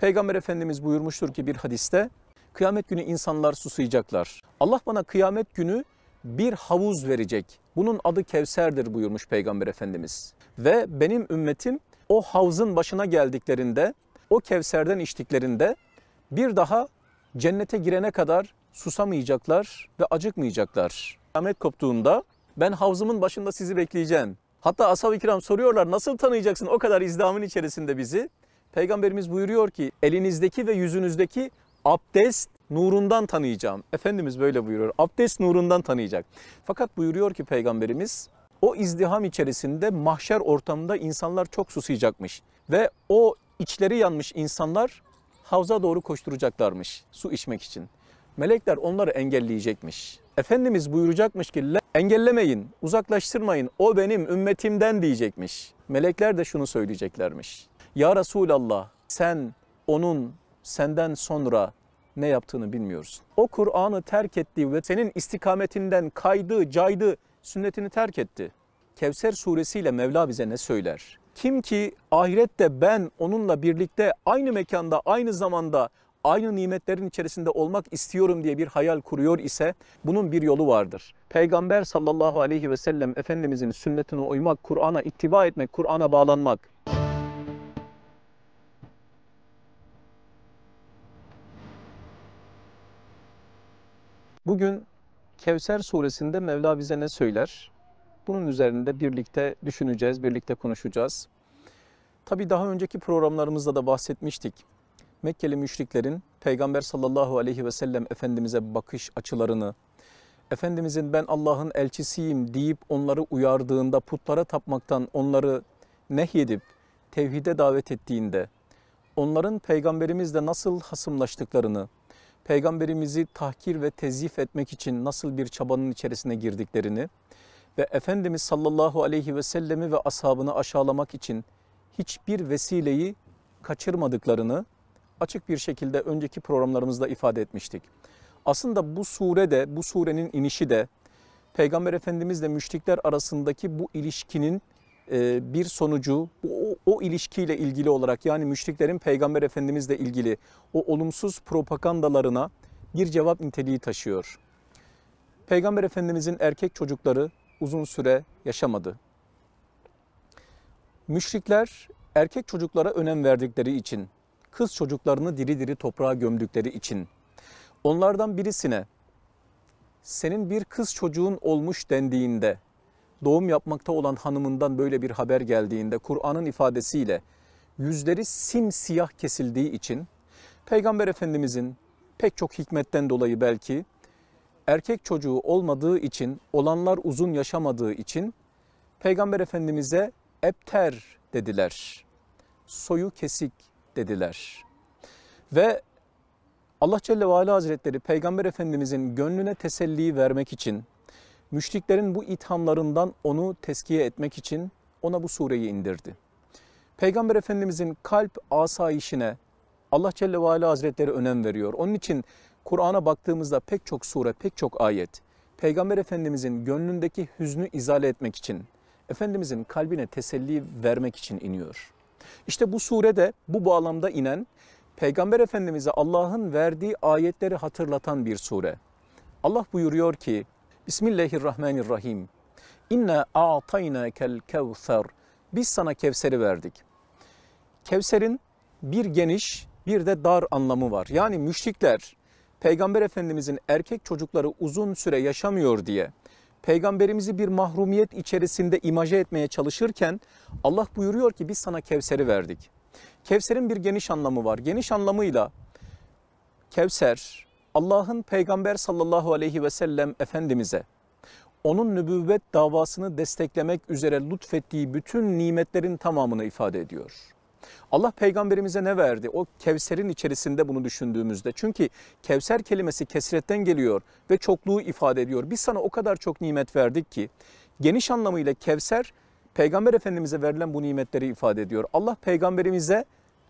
Peygamber Efendimiz buyurmuştur ki bir hadiste kıyamet günü insanlar susayacaklar. Allah bana kıyamet günü bir havuz verecek. Bunun adı Kevser'dir buyurmuş Peygamber Efendimiz. Ve benim ümmetim o havuzun başına geldiklerinde, o Kevser'den içtiklerinde bir daha cennete girene kadar susamayacaklar ve acıkmayacaklar. Kıyamet koptuğunda ben havzımın başında sizi bekleyeceğim. Hatta ashab-ı kiram soruyorlar nasıl tanıyacaksın o kadar izdamın içerisinde bizi? Peygamberimiz buyuruyor ki elinizdeki ve yüzünüzdeki abdest nurundan tanıyacağım. Efendimiz böyle buyuruyor. Abdest nurundan tanıyacak. Fakat buyuruyor ki peygamberimiz o izdiham içerisinde mahşer ortamında insanlar çok susayacakmış ve o içleri yanmış insanlar havza doğru koşturacaklarmış su içmek için. Melekler onları engelleyecekmiş. Efendimiz buyuracakmış ki engellemeyin, uzaklaştırmayın o benim ümmetimden diyecekmiş. Melekler de şunu söyleyeceklermiş. Ya Resulallah sen onun senden sonra ne yaptığını bilmiyorsun. O Kur'an'ı terk etti ve senin istikametinden kaydı, caydı, sünnetini terk etti. Kevser suresiyle Mevla bize ne söyler? Kim ki ahirette ben onunla birlikte aynı mekanda, aynı zamanda, aynı nimetlerin içerisinde olmak istiyorum diye bir hayal kuruyor ise bunun bir yolu vardır. Peygamber sallallahu aleyhi ve sellem Efendimizin sünnetine uymak, Kur'an'a ittiba etmek, Kur'an'a bağlanmak. Bugün Kevser suresinde Mevla bize ne söyler? Bunun üzerinde birlikte düşüneceğiz, birlikte konuşacağız. Tabi daha önceki programlarımızda da bahsetmiştik. Mekkeli müşriklerin Peygamber sallallahu aleyhi ve sellem Efendimiz'e bakış açılarını, Efendimizin ben Allah'ın elçisiyim deyip onları uyardığında putlara tapmaktan onları nehyedip tevhide davet ettiğinde, onların peygamberimizle nasıl hasımlaştıklarını, peygamberimizi tahkir ve tezif etmek için nasıl bir çabanın içerisine girdiklerini ve Efendimiz sallallahu aleyhi ve sellemi ve ashabını aşağılamak için hiçbir vesileyi kaçırmadıklarını açık bir şekilde önceki programlarımızda ifade etmiştik. Aslında bu sure de, bu surenin inişi de Peygamber Efendimizle müşrikler arasındaki bu ilişkinin e, bir sonucu o, o ilişkiyle ilgili olarak yani müşriklerin Peygamber Efendimizle ilgili o olumsuz propagandalarına bir cevap niteliği taşıyor. Peygamber Efendimizin erkek çocukları uzun süre yaşamadı. Müşrikler erkek çocuklara önem verdikleri için, kız çocuklarını diri diri toprağa gömdükleri için onlardan birisine senin bir kız çocuğun olmuş dendiğinde doğum yapmakta olan hanımından böyle bir haber geldiğinde Kur'an'ın ifadesiyle yüzleri simsiyah kesildiği için Peygamber Efendimizin pek çok hikmetten dolayı belki erkek çocuğu olmadığı için olanlar uzun yaşamadığı için Peygamber Efendimiz'e ebter dediler. Soyu kesik dediler. Ve Allah Celle ve Ala Hazretleri Peygamber Efendimizin gönlüne teselli vermek için Müşriklerin bu ithamlarından onu teskiye etmek için ona bu sureyi indirdi. Peygamber Efendimizin kalp asayişine Allah Celle ve Ala Hazretleri önem veriyor. Onun için Kur'an'a baktığımızda pek çok sure, pek çok ayet Peygamber Efendimizin gönlündeki hüznü izale etmek için, Efendimizin kalbine teselli vermek için iniyor. İşte bu sure de bu bağlamda inen Peygamber Efendimiz'e Allah'ın verdiği ayetleri hatırlatan bir sure. Allah buyuruyor ki Bismillahirrahmanirrahim. İnne a'taynakel kevser. Biz sana Kevser'i verdik. Kevser'in bir geniş bir de dar anlamı var. Yani müşrikler Peygamber Efendimizin erkek çocukları uzun süre yaşamıyor diye peygamberimizi bir mahrumiyet içerisinde imaje etmeye çalışırken Allah buyuruyor ki biz sana Kevser'i verdik. Kevser'in bir geniş anlamı var. Geniş anlamıyla Kevser Allah'ın Peygamber sallallahu aleyhi ve sellem Efendimiz'e onun nübüvvet davasını desteklemek üzere lütfettiği bütün nimetlerin tamamını ifade ediyor. Allah peygamberimize ne verdi? O Kevser'in içerisinde bunu düşündüğümüzde. Çünkü Kevser kelimesi kesretten geliyor ve çokluğu ifade ediyor. Biz sana o kadar çok nimet verdik ki geniş anlamıyla Kevser peygamber efendimize verilen bu nimetleri ifade ediyor. Allah peygamberimize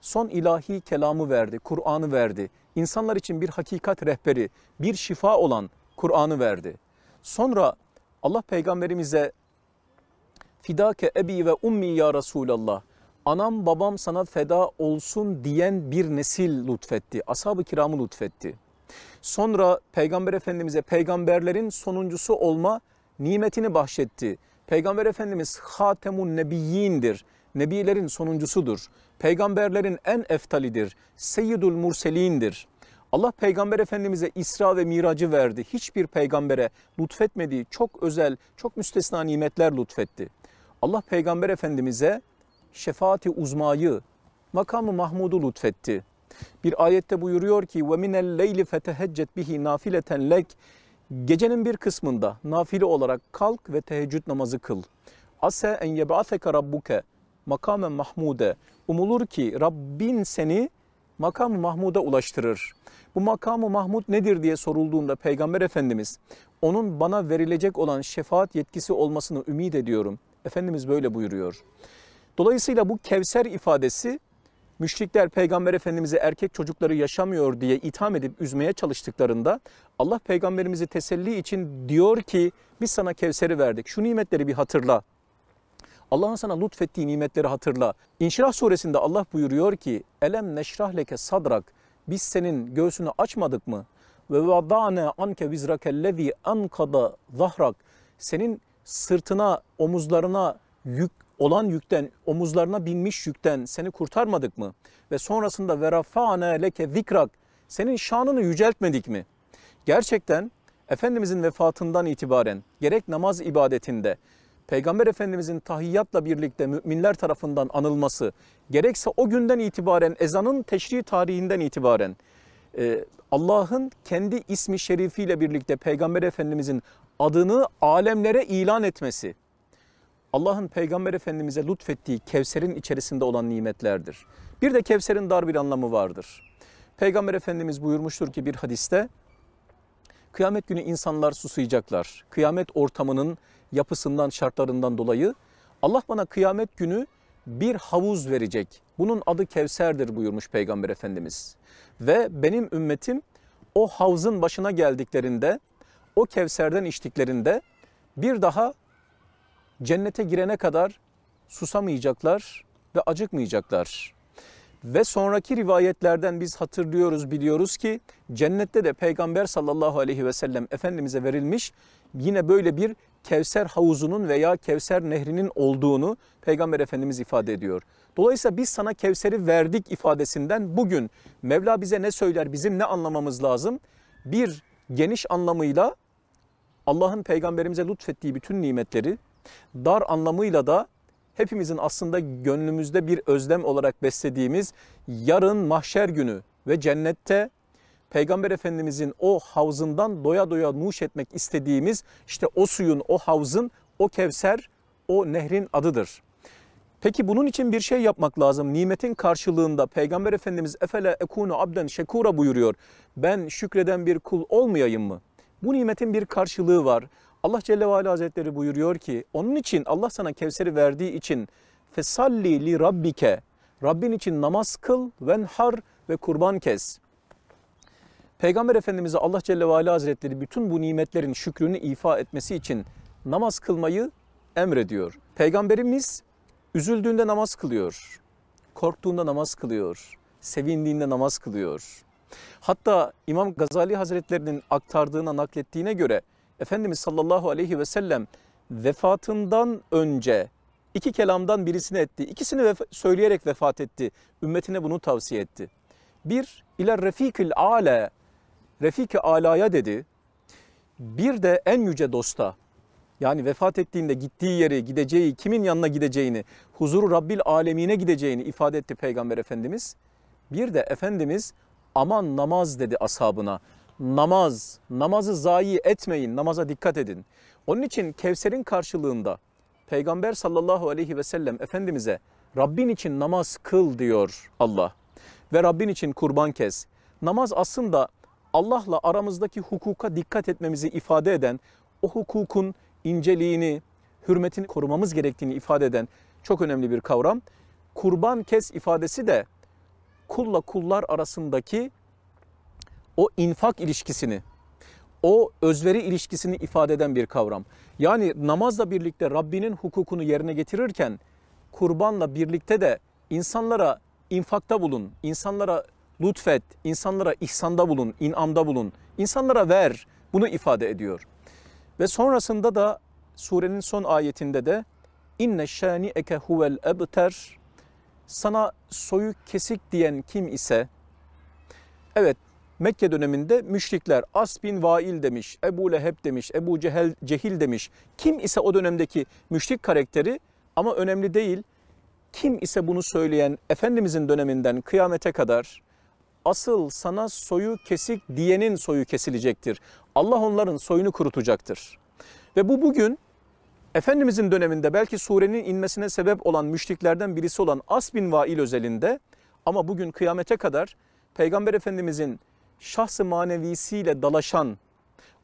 son ilahi kelamı verdi, Kur'an'ı verdi. İnsanlar için bir hakikat rehberi, bir şifa olan Kur'an'ı verdi. Sonra Allah peygamberimize fidake ebi ve ummi ya Resulallah anam babam sana feda olsun diyen bir nesil lütfetti. Ashab-ı kiramı lütfetti. Sonra Peygamber Efendimiz'e peygamberlerin sonuncusu olma nimetini bahşetti. Peygamber Efendimiz Hatemun Nebiyyin'dir nebilerin sonuncusudur. Peygamberlerin en eftalidir. Seyyidul Murselindir. Allah peygamber efendimize İsra ve Miracı verdi. Hiçbir peygambere lütfetmediği çok özel, çok müstesna nimetler lütfetti. Allah peygamber efendimize şefaati uzmayı, makamı Mahmud'u lütfetti. Bir ayette buyuruyor ki وَمِنَ الْلَيْلِ فَتَهَجَّتْ بِهِ نَافِلَةً لَكْ Gecenin bir kısmında nafile olarak kalk ve teheccüd namazı kıl. Ase en yeb'ateke rabbuke makamen mahmude. Umulur ki Rabbin seni makam Mahmud'a ulaştırır. Bu makamı Mahmud nedir diye sorulduğunda Peygamber Efendimiz onun bana verilecek olan şefaat yetkisi olmasını ümit ediyorum. Efendimiz böyle buyuruyor. Dolayısıyla bu Kevser ifadesi müşrikler Peygamber Efendimiz'e erkek çocukları yaşamıyor diye itham edip üzmeye çalıştıklarında Allah Peygamberimizi teselli için diyor ki biz sana Kevser'i verdik şu nimetleri bir hatırla Allah'ın sana lütfettiği nimetleri hatırla. İnşirah suresinde Allah buyuruyor ki Elem neşrah leke sadrak biz senin göğsünü açmadık mı? Ve vadane anke vizrakellezi ankada zahrak senin sırtına omuzlarına yük olan yükten, omuzlarına binmiş yükten seni kurtarmadık mı? Ve sonrasında verafane leke zikrak, senin şanını yüceltmedik mi? Gerçekten Efendimizin vefatından itibaren gerek namaz ibadetinde, Peygamber Efendimizin tahiyyatla birlikte müminler tarafından anılması, gerekse o günden itibaren ezanın teşri tarihinden itibaren e, Allah'ın kendi ismi şerifiyle birlikte Peygamber Efendimizin adını alemlere ilan etmesi, Allah'ın Peygamber Efendimiz'e lütfettiği Kevser'in içerisinde olan nimetlerdir. Bir de Kevser'in dar bir anlamı vardır. Peygamber Efendimiz buyurmuştur ki bir hadiste Kıyamet günü insanlar susayacaklar. Kıyamet ortamının yapısından, şartlarından dolayı Allah bana kıyamet günü bir havuz verecek. Bunun adı Kevser'dir buyurmuş Peygamber Efendimiz. Ve benim ümmetim o havzın başına geldiklerinde, o Kevser'den içtiklerinde bir daha cennete girene kadar susamayacaklar ve acıkmayacaklar. Ve sonraki rivayetlerden biz hatırlıyoruz, biliyoruz ki cennette de Peygamber sallallahu aleyhi ve sellem Efendimiz'e verilmiş yine böyle bir Kevser havuzunun veya Kevser nehrinin olduğunu Peygamber Efendimiz ifade ediyor. Dolayısıyla biz sana Kevser'i verdik ifadesinden bugün Mevla bize ne söyler, bizim ne anlamamız lazım? Bir geniş anlamıyla Allah'ın peygamberimize lütfettiği bütün nimetleri, dar anlamıyla da hepimizin aslında gönlümüzde bir özlem olarak beslediğimiz yarın mahşer günü ve cennette Peygamber Efendimizin o havzından doya doya nuş etmek istediğimiz işte o suyun, o havzın, o kevser, o nehrin adıdır. Peki bunun için bir şey yapmak lazım. Nimetin karşılığında Peygamber Efendimiz efele ekunu abden şekura buyuruyor. Ben şükreden bir kul olmayayım mı? Bu nimetin bir karşılığı var. Allah Celle ve Ala Hazretleri buyuruyor ki onun için Allah sana Kevser'i verdiği için fesalli li rabbike Rabbin için namaz kıl, venhar ve kurban kes. Peygamber Efendimiz'e Allah Celle ve Ala Hazretleri bütün bu nimetlerin şükrünü ifa etmesi için namaz kılmayı emrediyor. Peygamberimiz üzüldüğünde namaz kılıyor, korktuğunda namaz kılıyor, sevindiğinde namaz kılıyor. Hatta İmam Gazali Hazretlerinin aktardığına naklettiğine göre Efendimiz sallallahu aleyhi ve sellem vefatından önce iki kelamdan birisini etti. İkisini vef- söyleyerek vefat etti. Ümmetine bunu tavsiye etti. Bir, ile refikül ale, refiki alaya dedi. Bir de en yüce dosta, yani vefat ettiğinde gittiği yeri, gideceği, kimin yanına gideceğini, huzuru Rabbil alemine gideceğini ifade etti Peygamber Efendimiz. Bir de Efendimiz aman namaz dedi ashabına namaz, namazı zayi etmeyin, namaza dikkat edin. Onun için Kevser'in karşılığında Peygamber sallallahu aleyhi ve sellem Efendimiz'e Rabbin için namaz kıl diyor Allah ve Rabbin için kurban kes. Namaz aslında Allah'la aramızdaki hukuka dikkat etmemizi ifade eden, o hukukun inceliğini, hürmetini korumamız gerektiğini ifade eden çok önemli bir kavram. Kurban kes ifadesi de kulla kullar arasındaki o infak ilişkisini, o özveri ilişkisini ifade eden bir kavram. Yani namazla birlikte Rabbinin hukukunu yerine getirirken kurbanla birlikte de insanlara infakta bulun, insanlara lütfet, insanlara ihsanda bulun, inamda bulun, insanlara ver bunu ifade ediyor. Ve sonrasında da surenin son ayetinde de inne şani eke huvel ebter sana soyu kesik diyen kim ise evet Mekke döneminde müşrikler As bin Vail demiş, Ebu Leheb demiş, Ebu Cehel, Cehil demiş. Kim ise o dönemdeki müşrik karakteri ama önemli değil. Kim ise bunu söyleyen Efendimizin döneminden kıyamete kadar asıl sana soyu kesik diyenin soyu kesilecektir. Allah onların soyunu kurutacaktır. Ve bu bugün Efendimizin döneminde belki surenin inmesine sebep olan müşriklerden birisi olan As bin Vail özelinde ama bugün kıyamete kadar Peygamber Efendimizin şahsı manevisiyle dalaşan,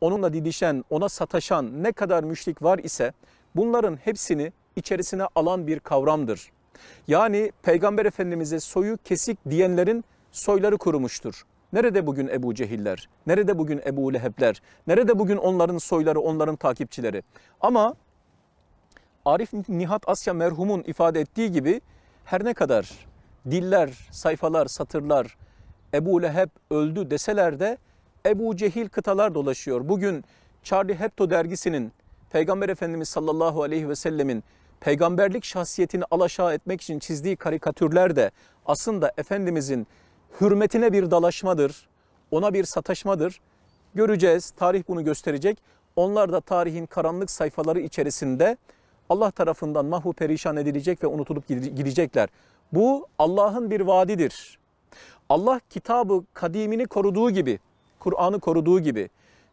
onunla didişen, ona sataşan ne kadar müşrik var ise bunların hepsini içerisine alan bir kavramdır. Yani Peygamber Efendimiz'e soyu kesik diyenlerin soyları kurumuştur. Nerede bugün Ebu Cehiller? Nerede bugün Ebu Lehebler? Nerede bugün onların soyları, onların takipçileri? Ama Arif Nihat Asya merhumun ifade ettiği gibi her ne kadar diller, sayfalar, satırlar, Ebu Leheb öldü deseler de Ebu Cehil kıtalar dolaşıyor. Bugün Charlie Hebdo dergisinin Peygamber Efendimiz sallallahu aleyhi ve sellemin peygamberlik şahsiyetini alaşağı etmek için çizdiği karikatürler de aslında Efendimizin hürmetine bir dalaşmadır, ona bir sataşmadır. Göreceğiz, tarih bunu gösterecek. Onlar da tarihin karanlık sayfaları içerisinde Allah tarafından mahvu perişan edilecek ve unutulup gidecekler. Bu Allah'ın bir vaadidir. Allah kitabı kadimini koruduğu gibi, Kur'an'ı koruduğu gibi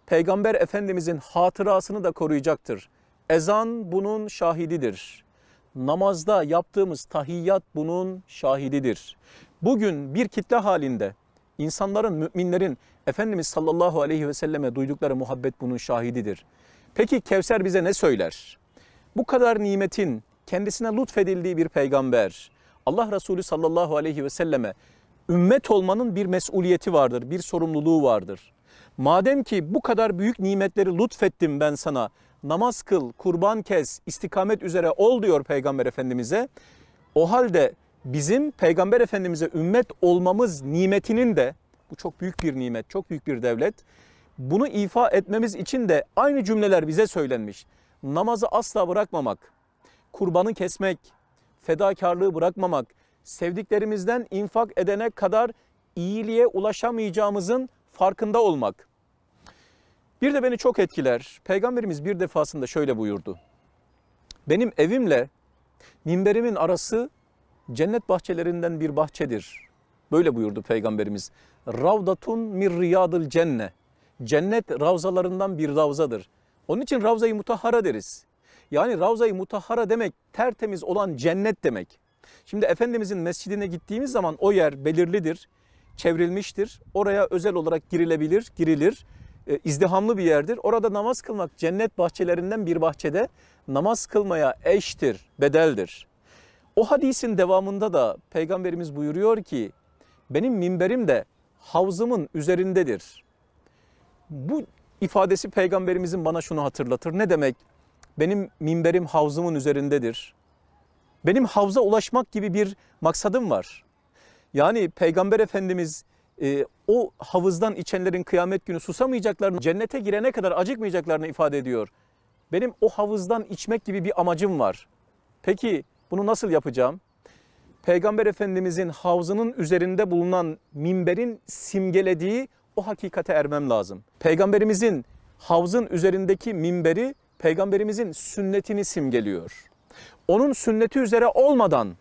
Peygamber Efendimizin hatırasını da koruyacaktır. Ezan bunun şahididir. Namazda yaptığımız tahiyyat bunun şahididir. Bugün bir kitle halinde insanların, müminlerin Efendimiz sallallahu aleyhi ve selleme duydukları muhabbet bunun şahididir. Peki Kevser bize ne söyler? Bu kadar nimetin kendisine lütfedildiği bir peygamber Allah Resulü sallallahu aleyhi ve selleme ümmet olmanın bir mesuliyeti vardır, bir sorumluluğu vardır. Madem ki bu kadar büyük nimetleri lütfettim ben sana, namaz kıl, kurban kes, istikamet üzere ol diyor Peygamber Efendimiz'e. O halde bizim Peygamber Efendimiz'e ümmet olmamız nimetinin de, bu çok büyük bir nimet, çok büyük bir devlet, bunu ifa etmemiz için de aynı cümleler bize söylenmiş. Namazı asla bırakmamak, kurbanı kesmek, fedakarlığı bırakmamak, sevdiklerimizden infak edene kadar iyiliğe ulaşamayacağımızın farkında olmak. Bir de beni çok etkiler. Peygamberimiz bir defasında şöyle buyurdu. Benim evimle minberimin arası cennet bahçelerinden bir bahçedir. Böyle buyurdu Peygamberimiz. Ravdatun mir riyadil cenne. Cennet ravzalarından bir ravzadır. Onun için ravzayı mutahhara deriz. Yani ravzayı mutahhara demek tertemiz olan cennet demek. Şimdi Efendimizin mescidine gittiğimiz zaman o yer belirlidir, çevrilmiştir. Oraya özel olarak girilebilir, girilir. E, izdihamlı bir yerdir. Orada namaz kılmak cennet bahçelerinden bir bahçede namaz kılmaya eştir, bedeldir. O hadisin devamında da Peygamberimiz buyuruyor ki benim minberim de havzımın üzerindedir. Bu ifadesi peygamberimizin bana şunu hatırlatır. Ne demek? Benim minberim havzımın üzerindedir. Benim havza ulaşmak gibi bir maksadım var. Yani Peygamber Efendimiz e, o havuzdan içenlerin kıyamet günü susamayacaklarını, cennete girene kadar acıkmayacaklarını ifade ediyor. Benim o havuzdan içmek gibi bir amacım var. Peki bunu nasıl yapacağım? Peygamber Efendimizin havzının üzerinde bulunan minberin simgelediği o hakikate ermem lazım. Peygamberimizin havzın üzerindeki minberi peygamberimizin sünnetini simgeliyor onun sünneti üzere olmadan,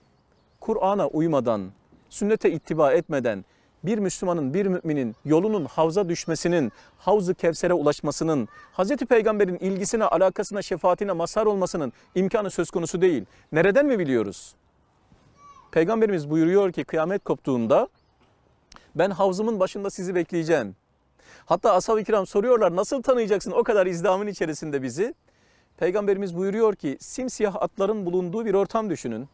Kur'an'a uymadan, sünnete ittiba etmeden bir Müslümanın, bir müminin yolunun havza düşmesinin, havzı kevsere ulaşmasının, Hz. Peygamber'in ilgisine, alakasına, şefaatine mazhar olmasının imkanı söz konusu değil. Nereden mi biliyoruz? Peygamberimiz buyuruyor ki kıyamet koptuğunda ben havzımın başında sizi bekleyeceğim. Hatta ashab-ı kiram soruyorlar nasıl tanıyacaksın o kadar izdamın içerisinde bizi? Peygamberimiz buyuruyor ki simsiyah atların bulunduğu bir ortam düşünün.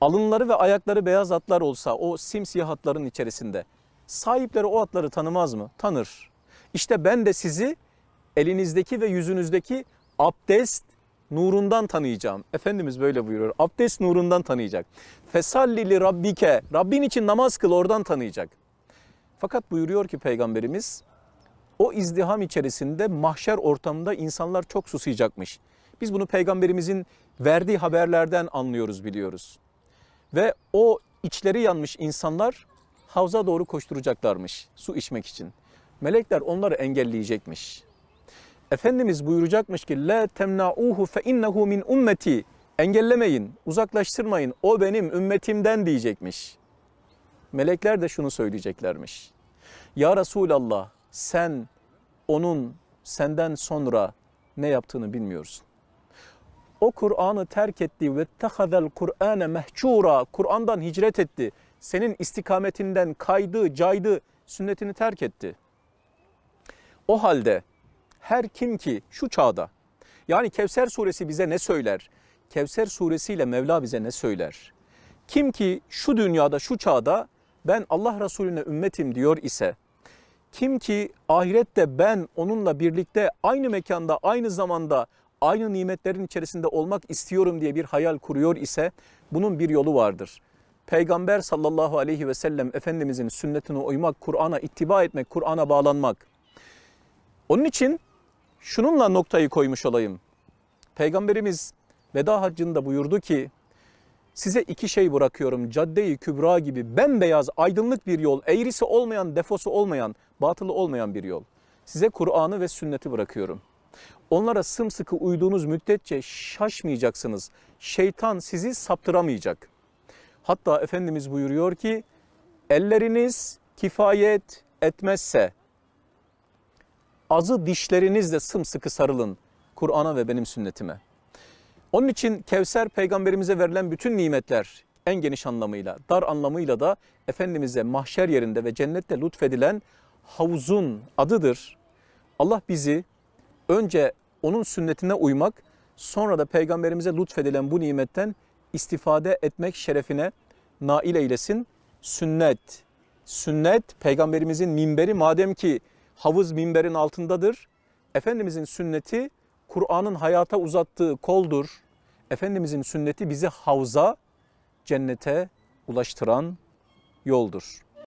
Alınları ve ayakları beyaz atlar olsa o simsiyah atların içerisinde sahipleri o atları tanımaz mı? Tanır. İşte ben de sizi elinizdeki ve yüzünüzdeki abdest nurundan tanıyacağım. Efendimiz böyle buyuruyor. Abdest nurundan tanıyacak. Fesallili rabbike. Rabbin için namaz kıl oradan tanıyacak. Fakat buyuruyor ki peygamberimiz o izdiham içerisinde mahşer ortamında insanlar çok susayacakmış. Biz bunu peygamberimizin verdiği haberlerden anlıyoruz biliyoruz. Ve o içleri yanmış insanlar havza doğru koşturacaklarmış su içmek için. Melekler onları engelleyecekmiş. Efendimiz buyuracakmış ki la temnauhu fe innehu min ummeti engellemeyin, uzaklaştırmayın. O benim ümmetimden diyecekmiş. Melekler de şunu söyleyeceklermiş. Ya Resulallah sen onun senden sonra ne yaptığını bilmiyorsun. O Kur'an'ı terk etti ve tehazel Kur'an'a mehçura. Kur'an'dan hicret etti. Senin istikametinden kaydı, caydı, sünnetini terk etti. O halde her kim ki şu çağda yani Kevser suresi bize ne söyler? Kevser suresiyle Mevla bize ne söyler? Kim ki şu dünyada şu çağda ben Allah Resulüne ümmetim diyor ise kim ki ahirette ben onunla birlikte aynı mekanda, aynı zamanda, aynı nimetlerin içerisinde olmak istiyorum diye bir hayal kuruyor ise bunun bir yolu vardır. Peygamber sallallahu aleyhi ve sellem Efendimizin sünnetine uymak, Kur'an'a ittiba etmek, Kur'an'a bağlanmak. Onun için şununla noktayı koymuş olayım. Peygamberimiz veda haccında buyurdu ki size iki şey bırakıyorum caddeyi kübra gibi bembeyaz aydınlık bir yol eğrisi olmayan defosu olmayan batılı olmayan bir yol. Size Kur'an'ı ve sünneti bırakıyorum. Onlara sımsıkı uyduğunuz müddetçe şaşmayacaksınız. Şeytan sizi saptıramayacak. Hatta Efendimiz buyuruyor ki elleriniz kifayet etmezse azı dişlerinizle sımsıkı sarılın Kur'an'a ve benim sünnetime. Onun için Kevser peygamberimize verilen bütün nimetler en geniş anlamıyla, dar anlamıyla da Efendimiz'e mahşer yerinde ve cennette lütfedilen havuzun adıdır. Allah bizi önce onun sünnetine uymak, sonra da peygamberimize lütfedilen bu nimetten istifade etmek şerefine nail eylesin. Sünnet, sünnet peygamberimizin minberi madem ki havuz minberin altındadır. Efendimizin sünneti Kur'an'ın hayata uzattığı koldur. Efendimizin sünneti bizi havza, cennete ulaştıran yoldur.